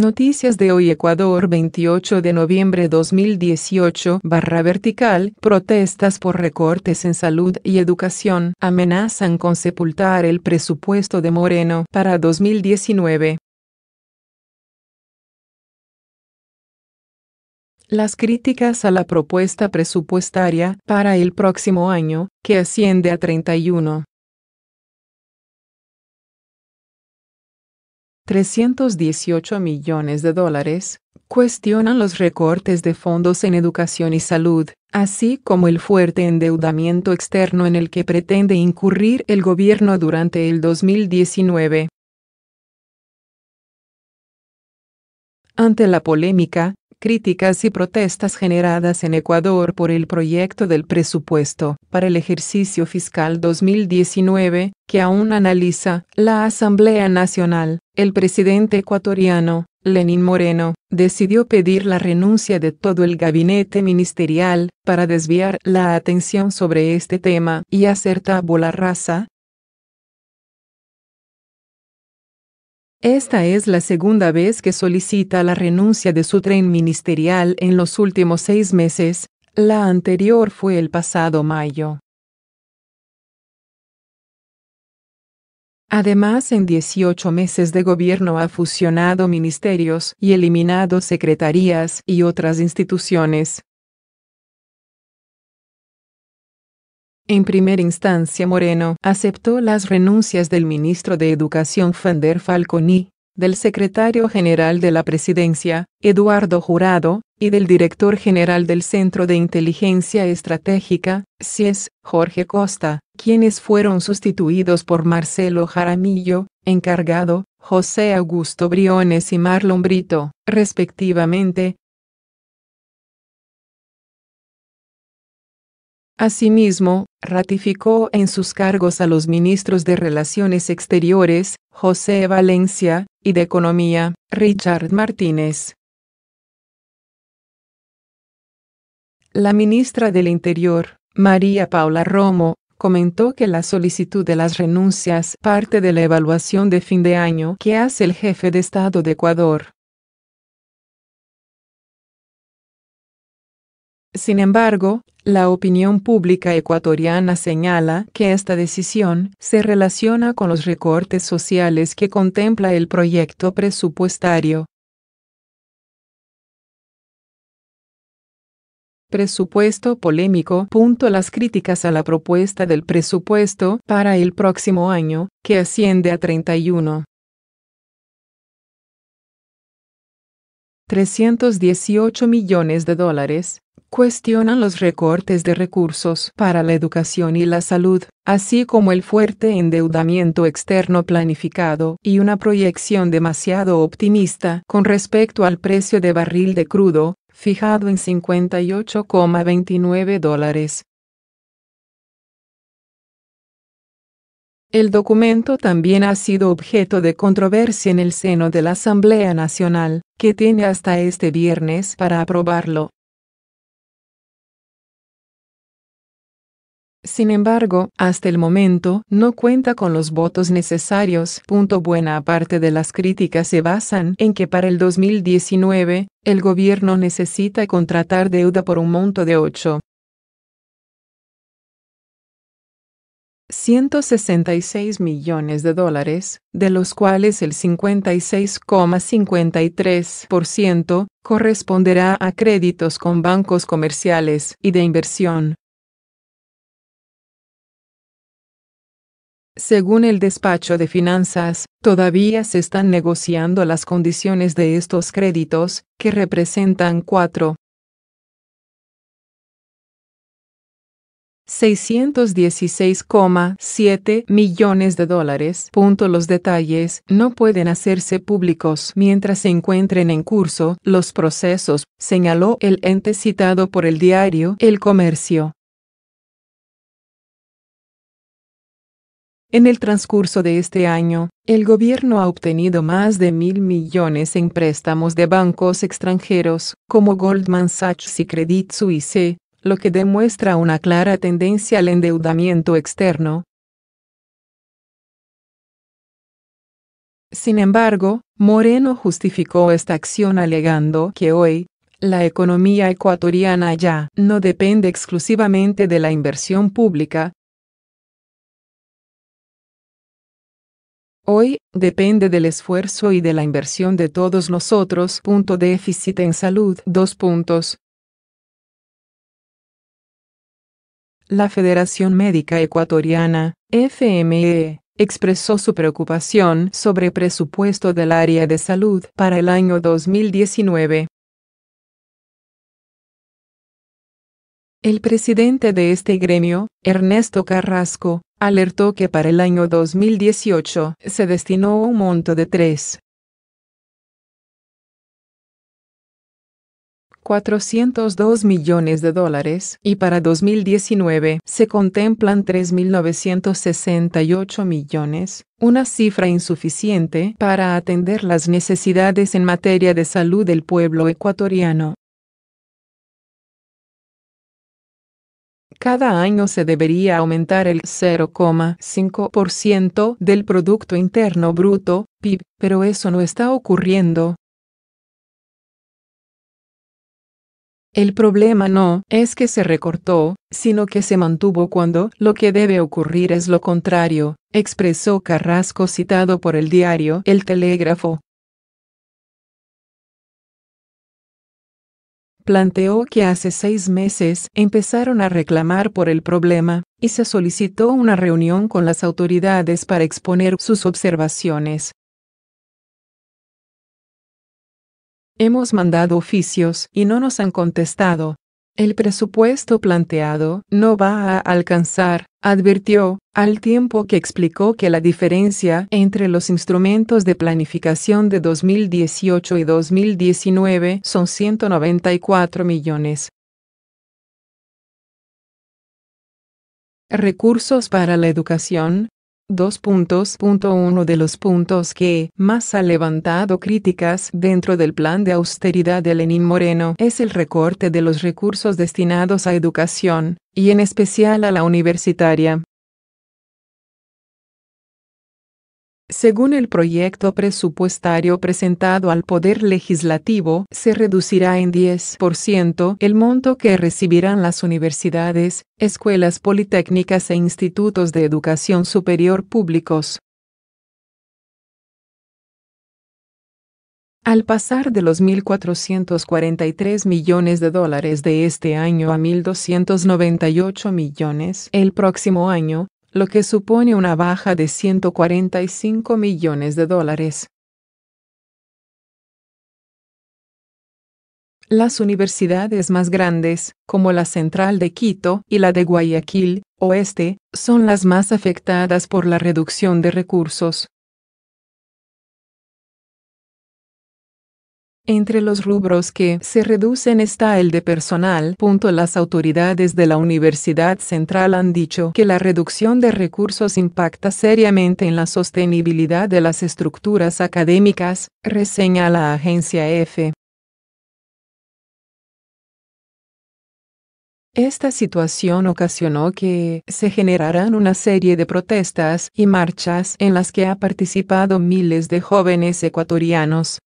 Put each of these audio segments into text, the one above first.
Noticias de hoy Ecuador 28 de noviembre 2018 barra vertical Protestas por recortes en salud y educación amenazan con sepultar el presupuesto de Moreno para 2019. Las críticas a la propuesta presupuestaria para el próximo año, que asciende a 31. 318 millones de dólares, cuestionan los recortes de fondos en educación y salud, así como el fuerte endeudamiento externo en el que pretende incurrir el gobierno durante el 2019. Ante la polémica, críticas y protestas generadas en Ecuador por el proyecto del presupuesto para el ejercicio fiscal 2019, que aún analiza la Asamblea Nacional, el presidente ecuatoriano, Lenín Moreno, decidió pedir la renuncia de todo el gabinete ministerial, para desviar la atención sobre este tema y hacer tabula rasa. Esta es la segunda vez que solicita la renuncia de su tren ministerial en los últimos seis meses, la anterior fue el pasado mayo. Además, en 18 meses de gobierno ha fusionado ministerios y eliminado secretarías y otras instituciones. En primera instancia, Moreno aceptó las renuncias del ministro de Educación Fender Falconi, del secretario general de la Presidencia, Eduardo Jurado, y del director general del Centro de Inteligencia Estratégica, CIES, Jorge Costa, quienes fueron sustituidos por Marcelo Jaramillo, encargado, José Augusto Briones y Marlon Brito, respectivamente. Asimismo, ratificó en sus cargos a los ministros de Relaciones Exteriores, José Valencia, y de Economía, Richard Martínez. La ministra del Interior, María Paula Romo, comentó que la solicitud de las renuncias parte de la evaluación de fin de año que hace el jefe de Estado de Ecuador. Sin embargo, la opinión pública ecuatoriana señala que esta decisión se relaciona con los recortes sociales que contempla el proyecto presupuestario. Presupuesto polémico. Las críticas a la propuesta del presupuesto para el próximo año, que asciende a 31. 318 millones de dólares, cuestionan los recortes de recursos para la educación y la salud, así como el fuerte endeudamiento externo planificado y una proyección demasiado optimista con respecto al precio de barril de crudo, fijado en 58,29 dólares, El documento también ha sido objeto de controversia en el seno de la Asamblea Nacional, que tiene hasta este viernes para aprobarlo. Sin embargo, hasta el momento, no cuenta con los votos necesarios. Punto buena parte de las críticas se basan en que para el 2019, el gobierno necesita contratar deuda por un monto de 8. 166 millones de dólares, de los cuales el 56,53% corresponderá a créditos con bancos comerciales y de inversión. Según el despacho de finanzas, todavía se están negociando las condiciones de estos créditos, que representan 4 616,7 millones de dólares. los detalles no pueden hacerse públicos mientras se encuentren en curso los procesos, señaló el ente citado por el diario El Comercio. En el transcurso de este año, el gobierno ha obtenido más de mil millones en préstamos de bancos extranjeros, como Goldman Sachs y Credit Suisse, lo que demuestra una clara tendencia al endeudamiento externo. Sin embargo, Moreno justificó esta acción alegando que hoy, la economía ecuatoriana ya no depende exclusivamente de la inversión pública. Hoy, depende del esfuerzo y de la inversión de todos nosotros. Punto déficit en salud. Dos puntos. La Federación Médica Ecuatoriana, FME, expresó su preocupación sobre presupuesto del área de salud para el año 2019. El presidente de este gremio, Ernesto Carrasco, alertó que para el año 2018 se destinó un monto de tres. 402 millones de dólares y para 2019 se contemplan 3.968 millones, una cifra insuficiente para atender las necesidades en materia de salud del pueblo ecuatoriano. Cada año se debería aumentar el 0,5% del Producto Interno Bruto, PIB, pero eso no está ocurriendo, El problema no es que se recortó, sino que se mantuvo cuando lo que debe ocurrir es lo contrario, expresó Carrasco citado por el diario El Telégrafo. planteó que hace seis meses empezaron a reclamar por el problema, y se solicitó una reunión con las autoridades para exponer sus observaciones. Hemos mandado oficios y no nos han contestado. El presupuesto planteado no va a alcanzar, advirtió, al tiempo que explicó que la diferencia entre los instrumentos de planificación de 2018 y 2019 son 194 millones. Recursos para la educación, Dos puntos. Punto uno de los puntos que más ha levantado críticas dentro del plan de austeridad de Lenín Moreno es el recorte de los recursos destinados a educación, y en especial a la universitaria. Según el proyecto presupuestario presentado al Poder Legislativo, se reducirá en 10% el monto que recibirán las universidades, escuelas politécnicas e institutos de educación superior públicos. Al pasar de los 1.443 millones de dólares de este año a 1.298 millones el próximo año, lo que supone una baja de 145 millones de dólares. Las universidades más grandes, como la Central de Quito y la de Guayaquil, Oeste, son las más afectadas por la reducción de recursos. Entre los rubros que se reducen está el de personal. Las autoridades de la Universidad Central han dicho que la reducción de recursos impacta seriamente en la sostenibilidad de las estructuras académicas, reseña la agencia EFE. Esta situación ocasionó que se generaran una serie de protestas y marchas en las que ha participado miles de jóvenes ecuatorianos.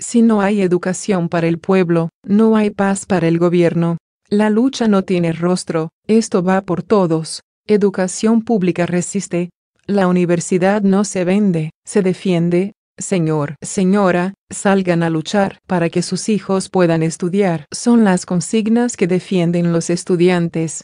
Si no hay educación para el pueblo, no hay paz para el gobierno. La lucha no tiene rostro, esto va por todos. Educación pública resiste. La universidad no se vende, se defiende. Señor, señora, salgan a luchar para que sus hijos puedan estudiar. Son las consignas que defienden los estudiantes.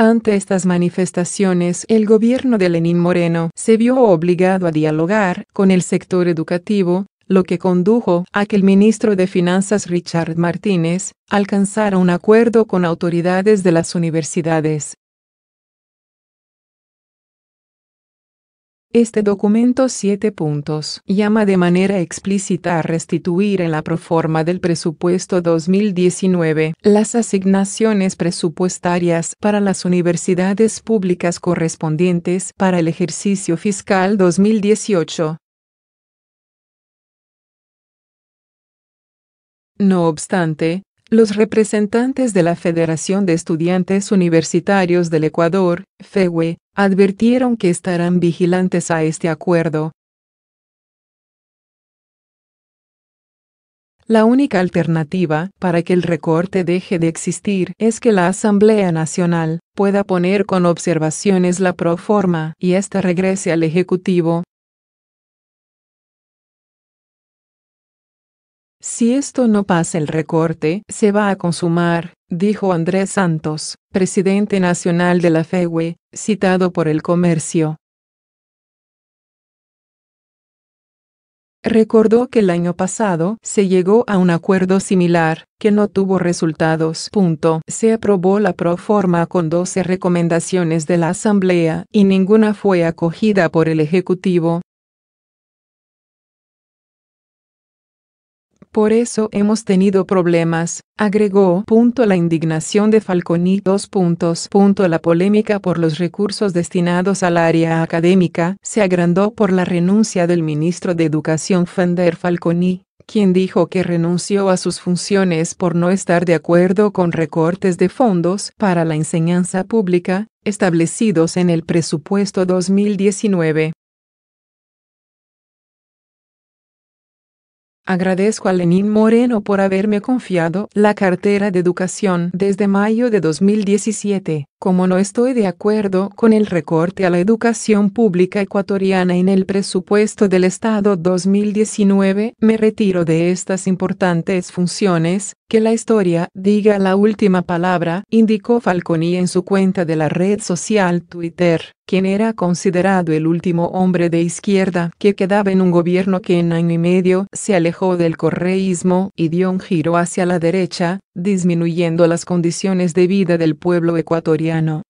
Ante estas manifestaciones, el gobierno de Lenín Moreno se vio obligado a dialogar con el sector educativo, lo que condujo a que el ministro de Finanzas Richard Martínez alcanzara un acuerdo con autoridades de las universidades, Este documento 7 puntos llama de manera explícita a restituir en la proforma del presupuesto 2019 las asignaciones presupuestarias para las universidades públicas correspondientes para el ejercicio fiscal 2018. No obstante, los representantes de la Federación de Estudiantes Universitarios del Ecuador, FEWE, e, advirtieron que estarán vigilantes a este acuerdo. La única alternativa para que el recorte deje de existir es que la Asamblea Nacional pueda poner con observaciones la proforma y ésta regrese al Ejecutivo Si esto no pasa el recorte, se va a consumar, dijo Andrés Santos, presidente nacional de la FEWE, e, citado por el comercio. Recordó que el año pasado se llegó a un acuerdo similar, que no tuvo resultados. Se aprobó la proforma con 12 recomendaciones de la Asamblea y ninguna fue acogida por el Ejecutivo. Por eso hemos tenido problemas, agregó. Punto la indignación de Falconi. Dos puntos. la polémica por los recursos destinados al área académica se agrandó por la renuncia del ministro de Educación Fender Falconi quien dijo que renunció a sus funciones por no estar de acuerdo con recortes de fondos para la enseñanza pública, establecidos en el presupuesto 2019. Agradezco a Lenín Moreno por haberme confiado la cartera de educación desde mayo de 2017. Como no estoy de acuerdo con el recorte a la educación pública ecuatoriana en el presupuesto del Estado 2019, me retiro de estas importantes funciones, que la historia diga la última palabra, indicó Falconi en su cuenta de la red social Twitter quien era considerado el último hombre de izquierda que quedaba en un gobierno que en año y medio se alejó del correísmo y dio un giro hacia la derecha, disminuyendo las condiciones de vida del pueblo ecuatoriano.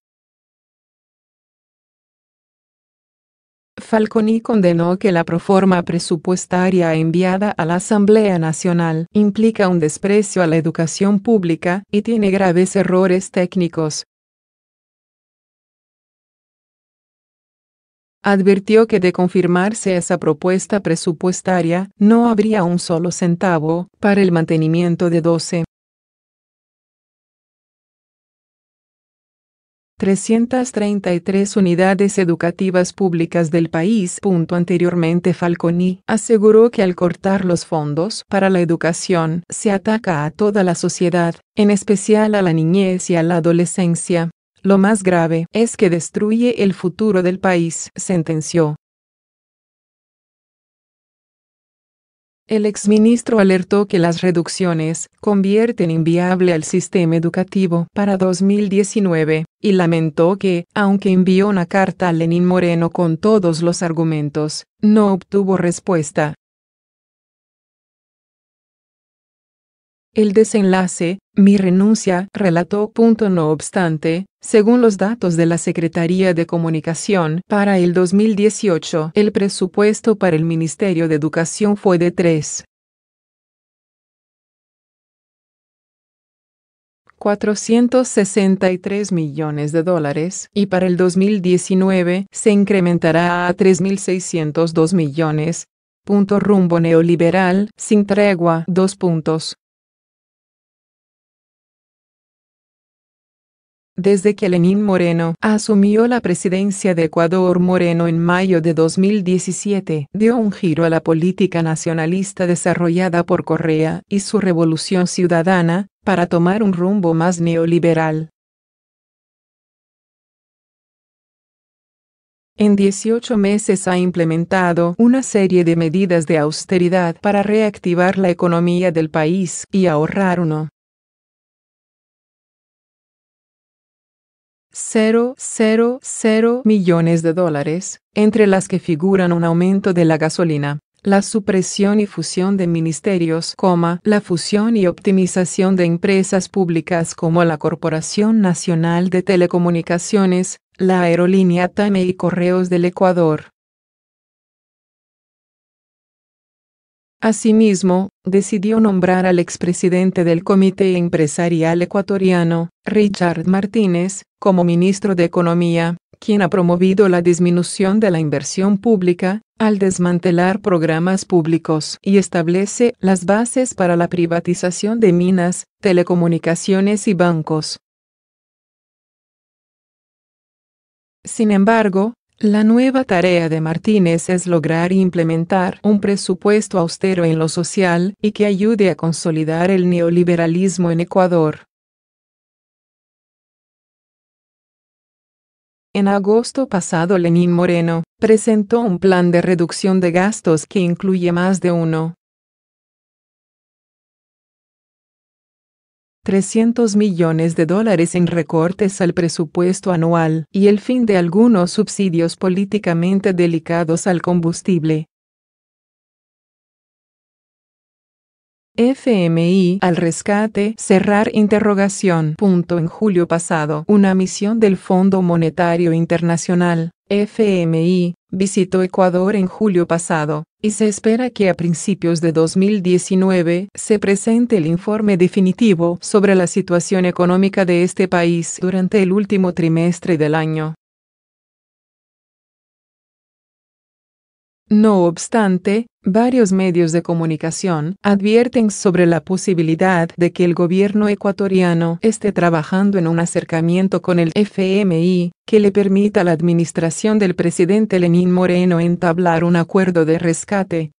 Falconi condenó que la proforma presupuestaria enviada a la Asamblea Nacional implica un desprecio a la educación pública y tiene graves errores técnicos, advirtió que de confirmarse esa propuesta presupuestaria, no habría un solo centavo para el mantenimiento de 12. 333 unidades educativas públicas del país. Punto anteriormente Falconi aseguró que al cortar los fondos para la educación se ataca a toda la sociedad, en especial a la niñez y a la adolescencia. Lo más grave es que destruye el futuro del país, sentenció. El exministro alertó que las reducciones convierten inviable al sistema educativo para 2019, y lamentó que, aunque envió una carta a Lenín Moreno con todos los argumentos, no obtuvo respuesta. El desenlace, mi renuncia, relató. No obstante, según los datos de la Secretaría de Comunicación, para el 2018 el presupuesto para el Ministerio de Educación fue de 3.463 millones de dólares y para el 2019 se incrementará a 3.602 millones. Punto rumbo neoliberal, sin tregua, dos puntos. Desde que Lenín Moreno asumió la presidencia de Ecuador Moreno en mayo de 2017, dio un giro a la política nacionalista desarrollada por Correa y su revolución ciudadana, para tomar un rumbo más neoliberal. En 18 meses ha implementado una serie de medidas de austeridad para reactivar la economía del país y ahorrar uno. 0.00 millones de dólares, entre las que figuran un aumento de la gasolina, la supresión y fusión de ministerios, la fusión y optimización de empresas públicas como la Corporación Nacional de Telecomunicaciones, la aerolínea TAME y Correos del Ecuador. Asimismo, decidió nombrar al expresidente del Comité Empresarial Ecuatoriano, Richard Martínez, como ministro de Economía, quien ha promovido la disminución de la inversión pública, al desmantelar programas públicos y establece las bases para la privatización de minas, telecomunicaciones y bancos. Sin embargo, la nueva tarea de Martínez es lograr implementar un presupuesto austero en lo social y que ayude a consolidar el neoliberalismo en Ecuador. En agosto pasado Lenín Moreno presentó un plan de reducción de gastos que incluye más de 1.300 millones de dólares en recortes al presupuesto anual y el fin de algunos subsidios políticamente delicados al combustible. FMI al rescate, cerrar interrogación. en julio pasado, una misión del Fondo Monetario Internacional, FMI, visitó Ecuador en julio pasado, y se espera que a principios de 2019 se presente el informe definitivo sobre la situación económica de este país durante el último trimestre del año. No obstante, varios medios de comunicación advierten sobre la posibilidad de que el gobierno ecuatoriano esté trabajando en un acercamiento con el FMI, que le permita a la administración del presidente Lenín Moreno entablar un acuerdo de rescate,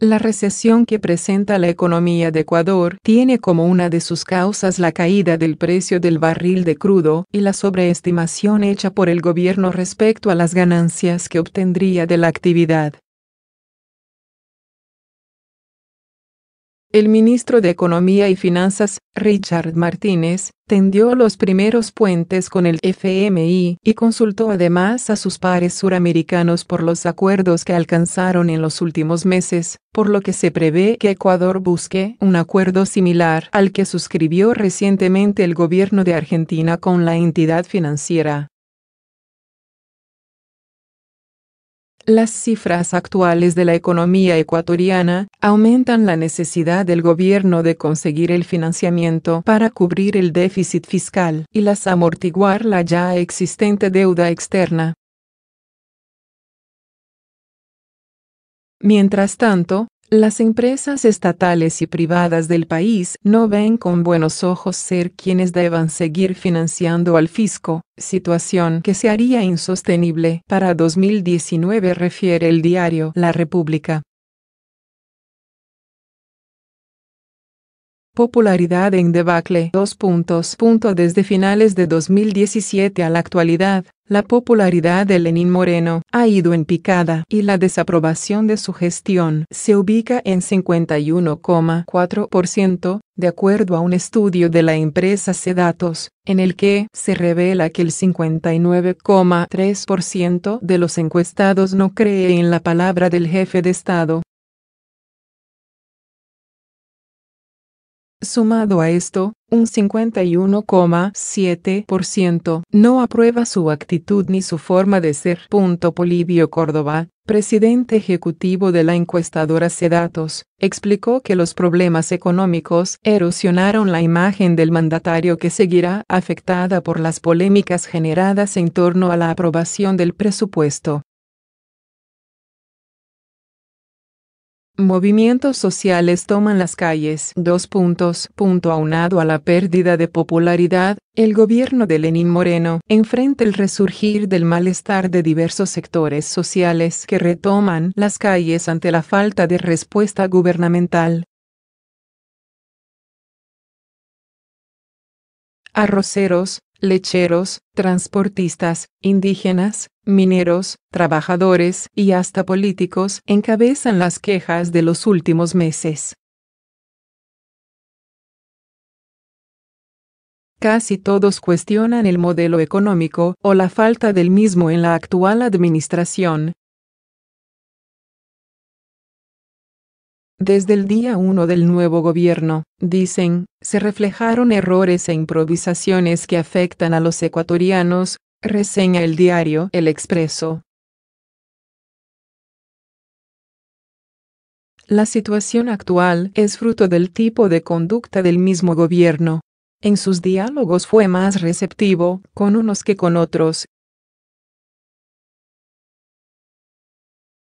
La recesión que presenta la economía de Ecuador tiene como una de sus causas la caída del precio del barril de crudo y la sobreestimación hecha por el gobierno respecto a las ganancias que obtendría de la actividad. El ministro de Economía y Finanzas, Richard Martínez, tendió los primeros puentes con el FMI y consultó además a sus pares suramericanos por los acuerdos que alcanzaron en los últimos meses, por lo que se prevé que Ecuador busque un acuerdo similar al que suscribió recientemente el gobierno de Argentina con la entidad financiera. Las cifras actuales de la economía ecuatoriana aumentan la necesidad del gobierno de conseguir el financiamiento para cubrir el déficit fiscal y las amortiguar la ya existente deuda externa. Mientras tanto, las empresas estatales y privadas del país no ven con buenos ojos ser quienes deban seguir financiando al fisco, situación que se haría insostenible para 2019 refiere el diario La República. Popularidad en debacle. Dos puntos. desde finales de 2017 a la actualidad, la popularidad de Lenín Moreno ha ido en picada y la desaprobación de su gestión se ubica en 51,4%, de acuerdo a un estudio de la empresa C-Datos, en el que se revela que el 59,3% de los encuestados no cree en la palabra del jefe de Estado. Sumado a esto, un 51,7% no aprueba su actitud ni su forma de ser. Polibio Córdoba, presidente ejecutivo de la encuestadora Cedatos, explicó que los problemas económicos erosionaron la imagen del mandatario que seguirá afectada por las polémicas generadas en torno a la aprobación del presupuesto. Movimientos sociales toman las calles. Dos puntos. Punto aunado a la pérdida de popularidad, el gobierno de Lenín Moreno enfrenta el resurgir del malestar de diversos sectores sociales que retoman las calles ante la falta de respuesta gubernamental. Arroceros, lecheros, transportistas, indígenas, mineros, trabajadores y hasta políticos encabezan las quejas de los últimos meses. Casi todos cuestionan el modelo económico o la falta del mismo en la actual administración. Desde el día 1 del nuevo gobierno, dicen, se reflejaron errores e improvisaciones que afectan a los ecuatorianos, reseña el diario El Expreso. La situación actual es fruto del tipo de conducta del mismo gobierno. En sus diálogos fue más receptivo con unos que con otros.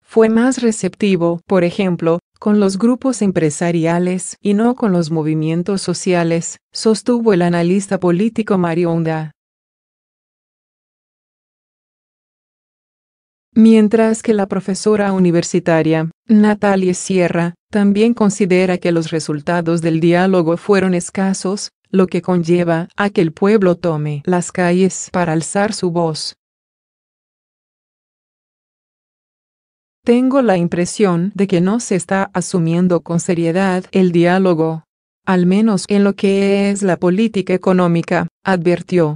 Fue más receptivo, por ejemplo, con los grupos empresariales y no con los movimientos sociales, sostuvo el analista político Mario Onda. Mientras que la profesora universitaria, Natalia Sierra, también considera que los resultados del diálogo fueron escasos, lo que conlleva a que el pueblo tome las calles para alzar su voz. Tengo la impresión de que no se está asumiendo con seriedad el diálogo, al menos en lo que es la política económica, advirtió.